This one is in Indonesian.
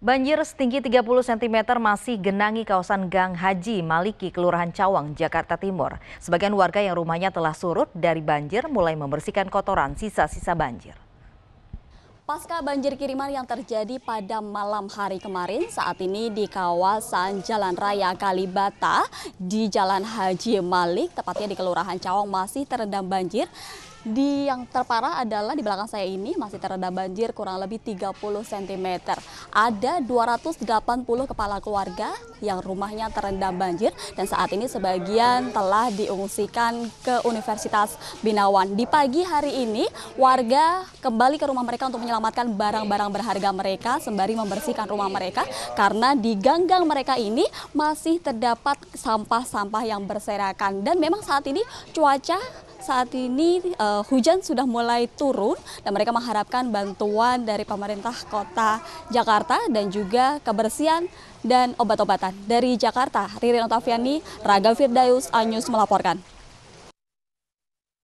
Banjir setinggi 30 cm masih genangi kawasan Gang Haji Maliki, Kelurahan Cawang, Jakarta Timur. Sebagian warga yang rumahnya telah surut dari banjir mulai membersihkan kotoran sisa-sisa banjir. Pasca banjir kiriman yang terjadi pada malam hari kemarin, saat ini di kawasan Jalan Raya Kalibata di Jalan Haji Malik, tepatnya di Kelurahan Cawang masih terendam banjir di yang terparah adalah di belakang saya ini masih terendam banjir kurang lebih 30 cm. Ada 280 kepala keluarga yang rumahnya terendam banjir dan saat ini sebagian telah diungsikan ke Universitas Binawan. Di pagi hari ini warga kembali ke rumah mereka untuk menyelamatkan barang-barang berharga mereka sembari membersihkan rumah mereka karena di ganggang mereka ini masih terdapat sampah-sampah yang berserakan dan memang saat ini cuaca saat ini uh, hujan sudah mulai turun dan mereka mengharapkan bantuan dari pemerintah kota Jakarta dan juga kebersihan dan obat-obatan dari Jakarta. Ririn Otaviani, Raga Firdaus, Anyus melaporkan.